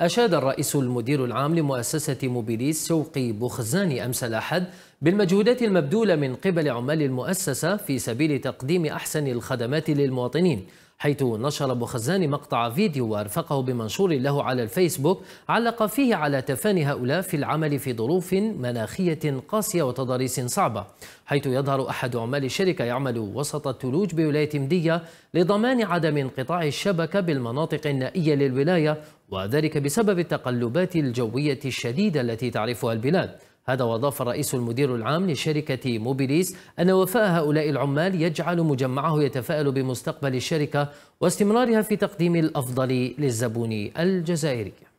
أشاد الرئيس المدير العام لمؤسسة موبيليس شوقي بوخزاني أمس الأحد بالمجهودات المبذولة من قبل عمال المؤسسة في سبيل تقديم أحسن الخدمات للمواطنين حيث نشر بوخزاني مقطع فيديو وأرفقه بمنشور له على الفيسبوك علق فيه على تفاني هؤلاء في العمل في ظروف مناخية قاسية وتضاريس صعبة حيث يظهر أحد عمال الشركة يعمل وسط الثلوج بولاية مدية لضمان عدم انقطاع الشبكة بالمناطق النائية للولاية وذلك بسبب التقلبات الجوية الشديدة التي تعرفها البلاد هذا وأضاف الرئيس المدير العام لشركة موبيليس أن وفاء هؤلاء العمال يجعل مجمعه يتفائل بمستقبل الشركة واستمرارها في تقديم الأفضل للزبون الجزائري